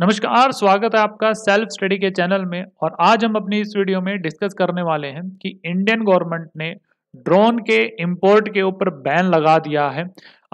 नमस्कार स्वागत है आपका सेल्फ स्टडी के चैनल में और आज हम अपनी इस वीडियो में डिस्कस करने वाले हैं कि इंडियन गवर्नमेंट ने ड्रोन के इंपोर्ट के ऊपर बैन लगा दिया है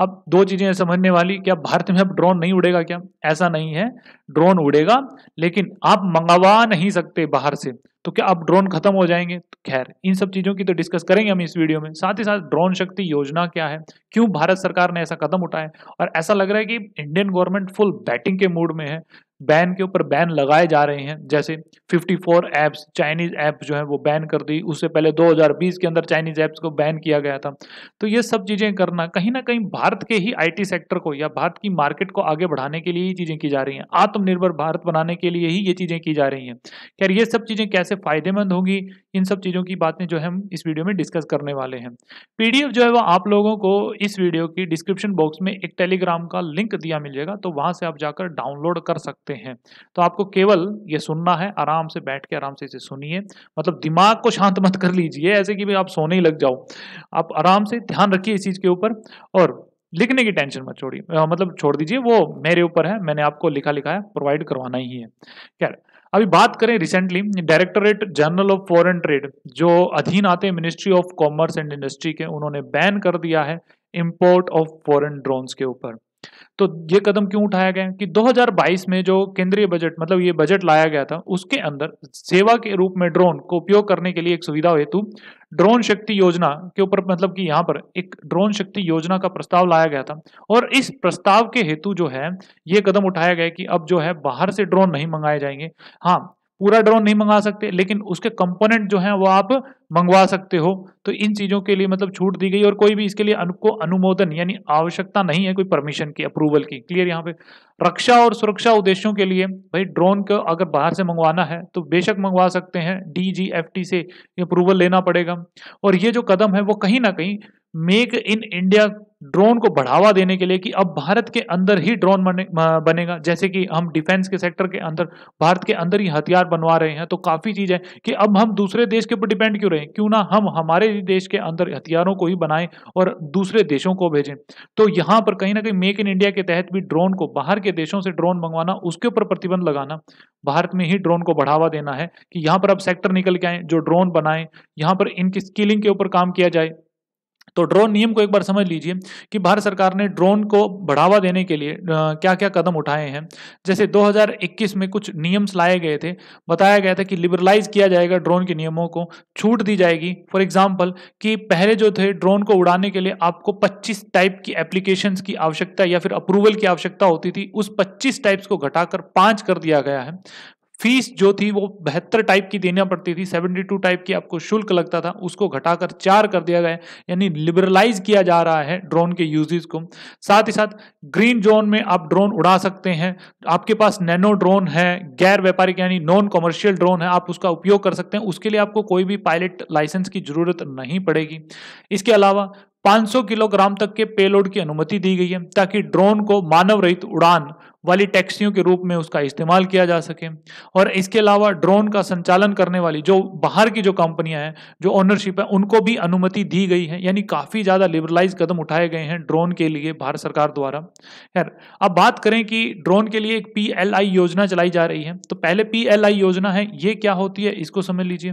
अब दो चीजें समझने वाली क्या भारत में अब ड्रोन नहीं उड़ेगा क्या ऐसा नहीं है ड्रोन उड़ेगा लेकिन आप मंगवा नहीं सकते बाहर से तो क्या अब ड्रोन खत्म हो जाएंगे तो खैर इन सब चीजों की तो डिस्कस करेंगे हम इस वीडियो में साथ ही साथ ड्रोन शक्ति योजना क्या है क्यों भारत सरकार ने ऐसा कदम उठाया और ऐसा लग रहा है कि इंडियन गवर्नमेंट फुल बैटिंग के मूड में है बैन के ऊपर बैन लगाए जा रहे हैं जैसे 54 एप्स चाइनीज ऐप जो है वो बैन कर दी उससे पहले 2020 के अंदर चाइनीज ऐप्स को बैन किया गया था तो ये सब चीज़ें करना कहीं ना कहीं भारत के ही आईटी सेक्टर को या भारत की मार्केट को आगे बढ़ाने के लिए ही चीज़ें की जा रही हैं आत्मनिर्भर भारत बनाने के लिए ही ये चीज़ें की जा रही हैं खैर ये सब चीज़ें कैसे फ़ायदेमंद होंगी इन सब चीज़ों की बातें जो है हम इस वीडियो में डिस्कस करने वाले हैं पी जो है वो आप लोगों को इस वीडियो की डिस्क्रिप्शन बॉक्स में एक टेलीग्राम का लिंक दिया मिल जाएगा तो वहां से आप जाकर डाउनलोड कर सकते हैं तो आपको केवल ये सुनना है आराम से बैठ के आराम से इसे सुनिए मतलब दिमाग को शांत मत कर लीजिए ऐसे कि भाई आप सोने ही लग जाओ आप आराम से ध्यान रखिए इस चीज़ के ऊपर और लिखने की टेंशन मत छोड़िए मतलब छोड़ दीजिए वो मेरे ऊपर है मैंने आपको लिखा लिखा है प्रोवाइड करवाना ही है खैर अभी बात करें recently directorate general of foreign trade जो अधीन आते हैं ministry of commerce and industry के उन्होंने बैन कर दिया है इम्पोर्ट ऑफ फॉरेन ड्रोन्स के ऊपर तो ये कदम क्यों उठाया गया कि 2022 में जो केंद्रीय बजट मतलब ये बजट लाया गया था उसके अंदर सेवा के रूप में ड्रोन को उपयोग करने के लिए एक सुविधा हेतु ड्रोन शक्ति योजना के ऊपर मतलब कि यहाँ पर एक ड्रोन शक्ति योजना का प्रस्ताव लाया गया था और इस प्रस्ताव के हेतु जो है ये कदम उठाया गया कि अब जो है बाहर से ड्रोन नहीं मंगाए जाएंगे हाँ पूरा ड्रोन नहीं मंगा सकते लेकिन उसके कंपोनेंट जो हैं वो आप मंगवा सकते हो तो इन चीज़ों के लिए मतलब छूट दी गई और कोई भी इसके लिए आपको अनुमोदन यानी आवश्यकता नहीं है कोई परमिशन की अप्रूवल की क्लियर यहाँ पे रक्षा और सुरक्षा उद्देश्यों के लिए भाई ड्रोन को अगर बाहर से मंगवाना है तो बेशक मंगवा सकते हैं डी से अप्रूवल लेना पड़ेगा और ये जो कदम है वो कहीं ना कहीं मेक इन इंडिया ड्रोन को बढ़ावा देने के लिए कि अब भारत के अंदर ही ड्रोन बने, बनेगा जैसे कि हम डिफेंस के सेक्टर के अंदर भारत के अंदर ही हथियार बनवा रहे हैं तो काफ़ी चीज़ है कि अब हम दूसरे देश के ऊपर डिपेंड क्यों रहें क्यों ना हम हमारे देश के अंदर हथियारों को ही बनाएं और दूसरे देशों को भेजें तो यहाँ पर कहीं ना कहीं मेक इन इंडिया के तहत भी ड्रोन को बाहर के देशों से ड्रोन मंगवाना उसके ऊपर प्रतिबंध लगाना भारत में ही ड्रोन को बढ़ावा देना है कि यहाँ पर अब सेक्टर निकल के आए जो ड्रोन बनाएं यहाँ पर इनकी स्किलिंग के ऊपर काम किया जाए तो ड्रोन नियम को एक बार समझ लीजिए कि भारत सरकार ने ड्रोन को बढ़ावा देने के लिए क्या क्या कदम उठाए हैं जैसे 2021 में कुछ नियम्स लाए गए थे बताया गया था कि लिबरलाइज किया जाएगा ड्रोन के नियमों को छूट दी जाएगी फॉर एग्जाम्पल कि पहले जो थे ड्रोन को उड़ाने के लिए आपको पच्चीस टाइप की एप्लीकेशन की आवश्यकता या फिर अप्रूवल की आवश्यकता होती थी उस पच्चीस टाइप्स को घटाकर पाँच कर दिया गया है फीस जो थी वो बेहतर टाइप की देना पड़ती थी सेवेंटी टू टाइप की आपको शुल्क लगता था उसको घटाकर चार कर दिया गया यानी लिबरलाइज किया जा रहा है ड्रोन के यूजेस को साथ ही साथ ग्रीन जोन में आप ड्रोन उड़ा सकते हैं आपके पास नैनो ड्रोन है गैर व्यापारिक यानी नॉन कॉमर्शियल ड्रोन है आप उसका उपयोग कर सकते हैं उसके लिए आपको कोई भी पायलट लाइसेंस की जरूरत नहीं पड़ेगी इसके अलावा 500 किलोग्राम तक के पेलोड की अनुमति दी गई है ताकि ड्रोन को मानव रहित उड़ान वाली टैक्सियों के रूप में उसका इस्तेमाल किया जा सके और इसके अलावा ड्रोन का संचालन करने वाली जो बाहर की जो कंपनियां हैं जो ओनरशिप है उनको भी अनुमति दी गई है यानी काफ़ी ज़्यादा लिबरलाइज कदम उठाए गए हैं ड्रोन के लिए भारत सरकार द्वारा खैर अब बात करें कि ड्रोन के लिए एक पी योजना चलाई जा रही है तो पहले पी योजना है ये क्या होती है इसको समझ लीजिए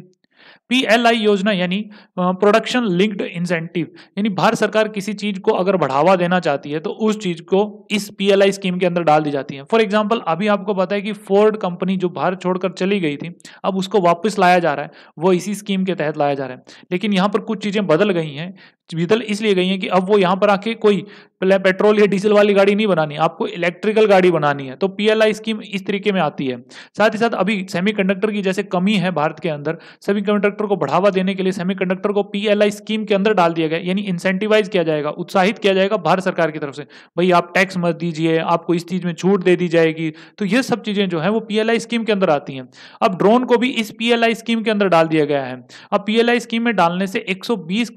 पीएलआई योजना यानी प्रोडक्शन लिंक्ड इंसेंटिव यानी भारत सरकार किसी चीज को अगर बढ़ावा देना चाहती है तो उस चीज को इस पीएलआई स्कीम के अंदर डाल दी जाती है फॉर एग्जाम्पल अभी आपको पता है कि फोर्ड कंपनी जो भारत छोड़कर चली गई थी अब उसको वापस लाया जा रहा है वो इसी स्कीम के तहत लाया जा रहा है लेकिन यहाँ पर कुछ चीजें बदल गई हैं भीतल इसलिए गई है कि अब वो यहाँ पर आके कोई पेट्रोल या डीजल वाली गाड़ी नहीं बनानी आपको इलेक्ट्रिकल गाड़ी बनानी है तो पीएलआई स्कीम इस तरीके में आती है साथ ही साथ अभी सेमीकंडक्टर की जैसे कमी है भारत के अंदर सेमीकंडक्टर को बढ़ावा देने के लिए सेमीकंडक्टर को पीएलआई स्कीम के अंदर डाल दिया गया यानी इंसेंटिवाइज किया जाएगा उत्साहित किया जाएगा भारत सरकार की तरफ से भाई आप टैक्स मत दीजिए आपको इस चीज में छूट दे दी जाएगी तो यह सब चीजें जो है वो पीएलआई स्कीम के अंदर आती हैं अब ड्रोन को भी इस पीएलआई स्कीम के अंदर डाल दिया गया है अब पीएलआई स्कीम में डालने से एक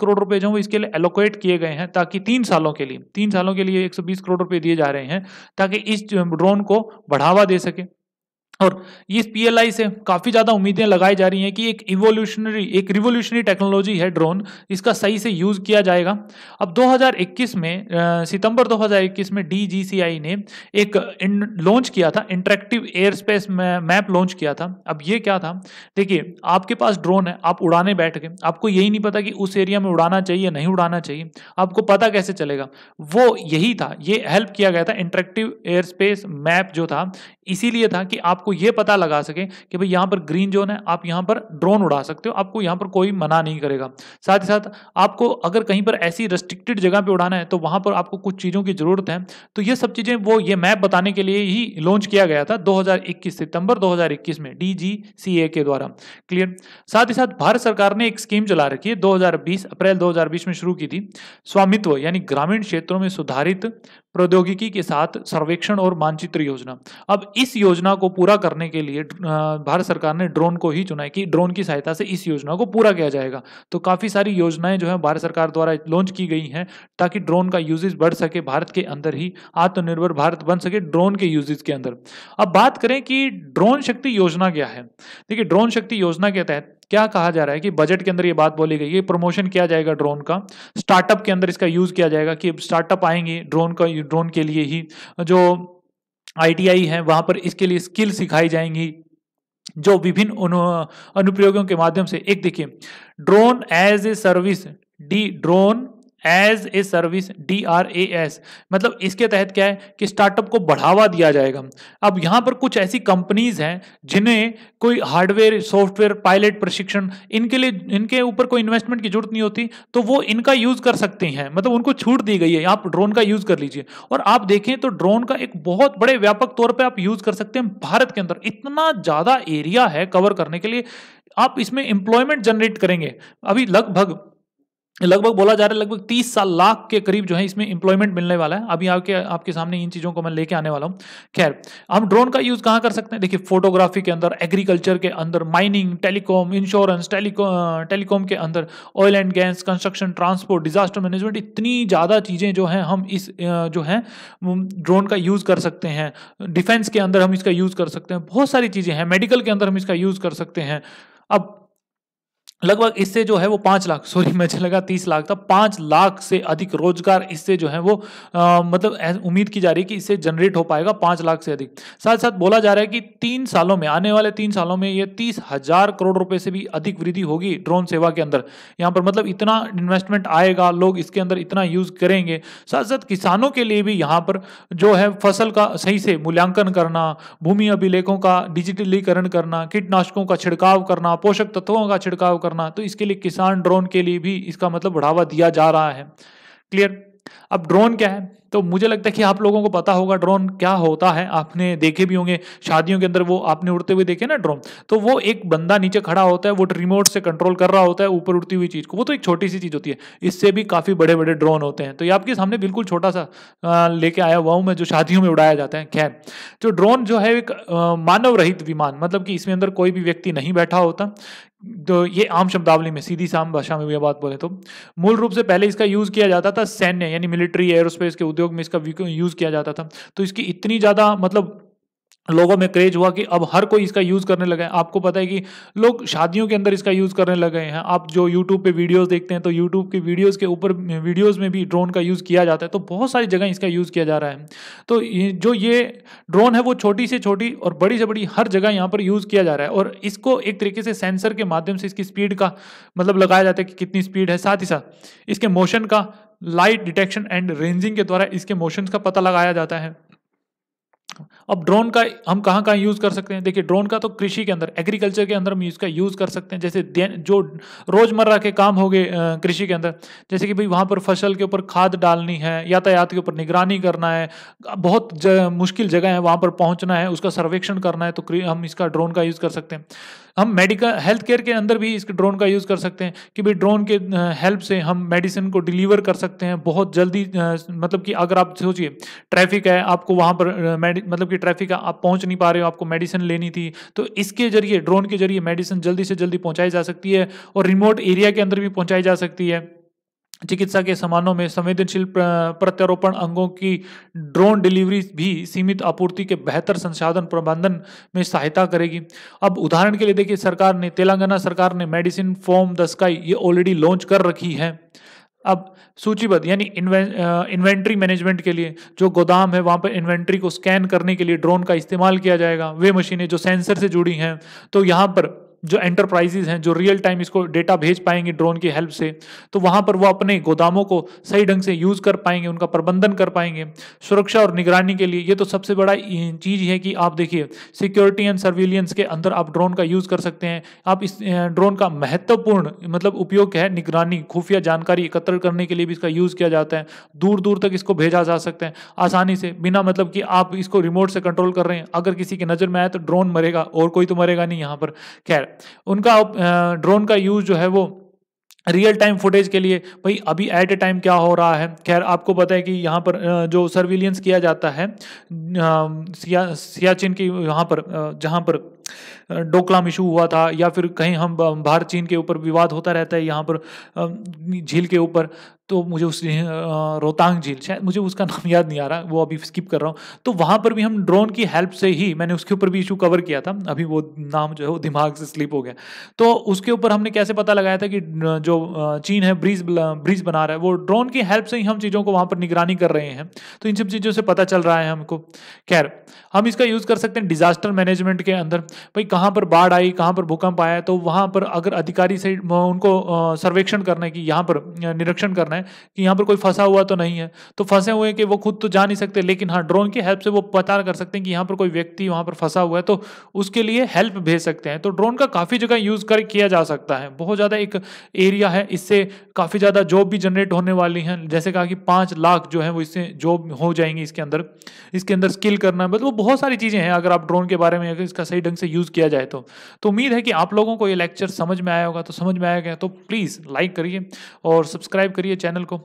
करोड़ रुपए जो इसके लिए एलोकेट किए गए हैं ताकि तीन सालों के लिए तीन सालों के लिए 120 करोड़ रुपए दिए जा रहे हैं ताकि इस ड्रोन को बढ़ावा दे सके और ये पीएलआई से काफ़ी ज़्यादा उम्मीदें लगाई जा रही हैं कि एक इवोल्यूशनरी एक रिवोल्यूशनरी टेक्नोलॉजी है ड्रोन इसका सही से यूज़ किया जाएगा अब 2021 में सितंबर 2021 में डीजीसीआई ने एक लॉन्च किया था interactive air space map launch किया था अब ये क्या था देखिए आपके पास ड्रोन है आप उड़ाने बैठ गए आपको यही नहीं पता कि उस एरिया में उड़ाना चाहिए नहीं उड़ाना चाहिए आपको पता कैसे चलेगा वो यही था ये हेल्प किया गया था इंटरेक्टिव एयर स्पेस मैप जो था इसीलिए था कि आप आपको यह पता लगा सके कि भाई यहां पर ग्रीन जोन है आप यहां पर ड्रोन उड़ा सकते हो आपको यहां पर कोई मना नहीं करेगा साथ ही साथ आपको अगर कहीं पर ऐसी रेस्ट्रिक्टेड जगह पर उड़ाना है तो वहां पर आपको कुछ चीज़ों की ज़रूरत है तो ये सब चीज़ें वो ये मैप बताने के लिए ही लॉन्च किया गया था दो सितंबर दो में डी के द्वारा क्लियर साथ ही साथ भारत सरकार ने एक स्कीम चला रखी है दो अप्रैल दो में शुरू की थी स्वामित्व यानी ग्रामीण क्षेत्रों में सुधारित प्रौद्योगिकी के साथ सर्वेक्षण और मानचित्र योजना अब इस योजना को पूरा पूरा करने के लिए भारत सरकार ने ड्रोन को ही चुना है कि ड्रोन की सहायता से इस योजना को पूरा किया जाएगा तो काफ़ी सारी योजनाएं जो है भारत सरकार द्वारा लॉन्च की गई हैं ताकि ड्रोन का यूजेज बढ़ सके भारत के अंदर ही आत्मनिर्भर भारत बन सके ड्रोन के यूजेज के अंदर अब बात करें कि ड्रोन शक्ति योजना क्या है देखिए ड्रोन शक्ति योजना के तहत क्या कहा जा रहा है कि बजट के अंदर ये बात बोली गई है प्रमोशन किया जाएगा ड्रोन का स्टार्टअप के अंदर इसका यूज़ किया जाएगा कि स्टार्टअप आएंगे ड्रोन का ड्रोन के लिए ही जो आईटीआई हैं वहां पर इसके लिए स्किल सिखाई जाएंगी जो विभिन्न अनुप्रयोगों के माध्यम से एक देखिए drone as a service D drone as a service D R A S मतलब इसके तहत क्या है कि स्टार्टअप को बढ़ावा दिया जाएगा अब यहाँ पर कुछ ऐसी कंपनीज हैं जिन्हें कोई हार्डवेयर सॉफ्टवेयर पायलट प्रशिक्षण इनके लिए इनके ऊपर कोई इन्वेस्टमेंट की जरूरत नहीं होती तो वो इनका यूज कर सकते हैं मतलब उनको छूट दी गई है आप ड्रोन का यूज कर लीजिए और आप देखें तो ड्रोन का एक बहुत बड़े व्यापक तौर पर आप यूज कर सकते हैं भारत के अंदर इतना ज्यादा एरिया है कवर करने के लिए आप इसमें एम्प्लॉयमेंट जनरेट करेंगे अभी लगभग लगभग बोला जा रहा है लगभग तीस साल लाख के करीब जो है इसमें इंप्लॉयमेंट मिलने वाला है अभी आपके आपके सामने इन चीज़ों को मैं लेके आने वाला हूँ खैर हम ड्रोन का यूज़ कहाँ कर सकते हैं देखिए फोटोग्राफी के अंदर एग्रीकल्चर के अंदर mining telecom insurance telecom telecom के अंदर oil and gas construction transport disaster management इतनी ज़्यादा चीज़ें जो हैं हम इस जो है ड्रोन का यूज़ कर सकते हैं डिफेंस के अंदर हम इसका यूज़ कर सकते हैं बहुत सारी चीज़ें हैं मेडिकल के अंदर हम इसका यूज़ कर सकते हैं अब लगभग इससे जो है वो पाँच लाख सॉरी मुझे लगा तीस लाख था पाँच लाख से अधिक रोजगार इससे जो है वो आ, मतलब उम्मीद की जा रही है कि इससे जनरेट हो पाएगा पाँच लाख से अधिक साथ साथ बोला जा रहा है कि तीन सालों में आने वाले तीन सालों में ये तीस हजार करोड़ रुपए से भी अधिक वृद्धि होगी ड्रोन सेवा के अंदर यहाँ पर मतलब इतना इन्वेस्टमेंट आएगा लोग इसके अंदर इतना यूज करेंगे साथ साथ किसानों के लिए भी यहाँ पर जो है फसल का सही से मूल्यांकन करना भूमि अभिलेखों का डिजिटलीकरण करना कीटनाशकों का छिड़काव करना पोषक तत्वों का छिड़काव करना करना तो इसके लिए किसान ड्रोन के लिए भी इसका मतलब बढ़ावा दिया जा रहा है क्लियर अब ड्रोन क्या है तो मुझे लगता है कि आप लोगों को पता होगा ड्रोन क्या होता है आपने देखे भी होंगे शादियों के अंदर वो आपने उड़ते हुए देखे ना ड्रोन तो वो एक बंदा नीचे खड़ा होता है वो रिमोट से कंट्रोल कर रहा होता है ऊपर उड़ती हुई चीज़ को वो तो एक छोटी सी चीज़ होती है इससे भी काफ़ी बड़े बड़े ड्रोन होते हैं तो ये आपके सामने बिल्कुल छोटा सा लेके आया हुआ हूं मैं जो शादियों में उड़ाया जाता है खैर जो ड्रोन जो है एक मानव रहित विमान मतलब कि इसमें अंदर कोई भी व्यक्ति नहीं बैठा होता तो ये आम शब्दावली में सीधी साम भाषा में भी बात बोले तो मूल रूप से पहले इसका यूज़ किया जाता था सैन्य यानी मिलिट्री एयरोस्पेस के उद्योग में इसका यूज़ किया जाता था तो इसकी इतनी ज़्यादा मतलब लोगों में क्रेज हुआ कि अब हर कोई इसका यूज़ करने लगा है आपको पता है कि लोग शादियों के अंदर इसका यूज़ करने लगे हैं आप जो YouTube पे वीडियोस देखते हैं तो यूट्यूब के वीडियोस के ऊपर वीडियोस में भी ड्रोन का यूज़ किया जाता है तो बहुत सारी जगह इसका यूज़ किया जा रहा है तो जो ये ड्रोन है वो छोटी से छोटी और बड़ी से बड़ी हर जगह यहाँ पर यूज़ किया जा रहा है और इसको एक तरीके से सेंसर के माध्यम से इसकी स्पीड का मतलब लगाया जाता है कि कितनी स्पीड है साथ ही साथ इसके मोशन का लाइट डिटेक्शन एंड रेंजिंग के द्वारा इसके मोशन का पता लगाया जाता है अब ड्रोन का हम कहाँ कहाँ यूज़ कर सकते हैं देखिए ड्रोन का तो कृषि के अंदर एग्रीकल्चर के अंदर हम इसका यूज़ कर सकते हैं जैसे जो रोज़मर्रा के काम हो गए कृषि के अंदर जैसे कि भाई वहाँ पर फसल के ऊपर खाद डालनी है यातायात के ऊपर निगरानी करना है बहुत मुश्किल जगह है वहाँ पर पहुँचना है उसका सर्वेक्षण करना है तो हम इसका ड्रोन का यूज़ कर सकते हैं हम मेडिकल हेल्थ केयर के अंदर भी इस ड्रोन का यूज़ कर सकते हैं कि भाई ड्रोन के हेल्प से हम मेडिसिन को डिलीवर कर सकते हैं बहुत जल्दी मतलब कि अगर आप सोचिए ट्रैफिक है आपको वहाँ पर मतलब कि ट्रैफिक है आप पहुँच नहीं पा रहे हो आपको मेडिसिन लेनी थी तो इसके जरिए ड्रोन के जरिए मेडिसिन जल्दी से जल्दी पहुँचाई जा सकती है और रिमोट एरिया के अंदर भी पहुँचाई जा सकती है चिकित्सा के सामानों में संवेदनशील प्रत्यारोपण अंगों की ड्रोन डिलीवरी भी सीमित आपूर्ति के बेहतर संसाधन प्रबंधन में सहायता करेगी अब उदाहरण के लिए देखिए सरकार ने तेलंगाना सरकार ने मेडिसिन फॉर्म द स्काई ये ऑलरेडी लॉन्च कर रखी है अब सूचीबद्ध यानी इन्वेंट्री मैनेजमेंट के लिए जो गोदाम है वहाँ पर इन्वेंट्री को स्कैन करने के लिए ड्रोन का इस्तेमाल किया जाएगा वे मशीनें जो सेंसर से जुड़ी हैं तो यहाँ पर जो एंटरप्राइजेज हैं जो रियल टाइम इसको डेटा भेज पाएंगे ड्रोन की हेल्प से तो वहाँ पर वो अपने गोदामों को सही ढंग से यूज़ कर पाएंगे उनका प्रबंधन कर पाएंगे सुरक्षा और निगरानी के लिए ये तो सबसे बड़ा चीज़ है कि आप देखिए सिक्योरिटी एंड सर्विलियंस के अंदर आप ड्रोन का यूज़ कर सकते हैं आप इस ड्रोन का महत्वपूर्ण मतलब उपयोग है निगरानी खुफिया जानकारी एकत्र करने के लिए भी इसका यूज़ किया जाता है दूर दूर तक इसको भेजा जा सकता है आसानी से बिना मतलब कि आप इसको रिमोट से कंट्रोल कर रहे हैं अगर किसी की नज़र में आए तो ड्रोन मरेगा और कोई तो मरेगा नहीं यहाँ पर खैर उनका ड्रोन का यूज़ जो है वो रियल टाइम फुटेज के लिए भाई अभी एट ए टाइम क्या हो रहा है खैर आपको पता है कि यहाँ पर जो सर्विलियंस किया जाता है सिया सियाचिन की यहाँ पर जहाँ पर डोकलाम इशू हुआ था या फिर कहीं हम भारत चीन के ऊपर विवाद होता रहता है यहाँ पर झील के ऊपर तो मुझे उस रोहतांग झील शायद मुझे उसका नाम याद नहीं आ रहा वो अभी स्किप कर रहा हूँ तो वहाँ पर भी हम ड्रोन की हेल्प से ही मैंने उसके ऊपर भी इशू कवर किया था अभी वो नाम जो है वो दिमाग से स्लिप हो गया तो उसके ऊपर हमने कैसे पता लगाया था कि जो चीन है ब्रिज ब्रिज बना रहा है वो ड्रोन की हेल्प से ही हम चीज़ों को वहाँ पर निगरानी कर रहे हैं तो इन सब चीज़ों से पता चल रहा है हमको खैर हम इसका यूज़ कर सकते हैं डिजास्टर मैनेजमेंट के अंदर भाई कहाँ पर बाढ़ आई कहाँ पर भूकंप आया तो वहाँ पर अगर अधिकारी से उनको सर्वेक्षण करना है कि यहाँ पर निरीक्षण करना है है कि यहाँ पर कोई फंसा हुआ तो नहीं है तो फंसे हुए कि वो खुद तो जा नहीं सकते लेकिन हाँ ड्रोन की हेल्प से वो पता कर सकते हैं कि यहाँ पर कोई व्यक्ति वहाँ पर फंसा हुआ है तो उसके लिए हेल्प भेज सकते हैं तो ड्रोन का काफ़ी जगह यूज़ कर किया जा सकता है बहुत ज़्यादा एक एरिया है इससे काफ़ी ज़्यादा जॉब भी जनरेट होने वाली हैं जैसे कहा कि पाँच लाख जो है वो इससे जॉब हो जाएंगी इसके अंदर इसके अंदर स्किल करना मतलब वो बहुत सारी चीज़ें हैं अगर आप ड्रोन के बारे में अगर इसका सही ढंग से यूज़ किया जाए तो, तो उम्मीद है कि आप लोगों को ये लेक्चर समझ में आया होगा तो समझ में आया गया तो प्लीज़ लाइक करिए और सब्सक्राइब करिए चैनल को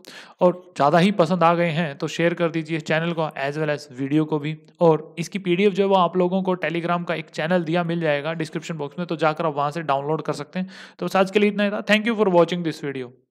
और ज़्यादा ही पसंद आ गए हैं तो शेयर कर दीजिए चैनल को एज वेल एज वीडियो को भी और इसकी पीडीएफ जो है वो आप लोगों को टेलीग्राम का एक चैनल दिया मिल जाएगा डिस्क्रिप्शन बॉक्स में तो जाकर आप वहाँ से डाउनलोड कर सकते हैं तो आज के लिए इतना ही था thank you for watching this video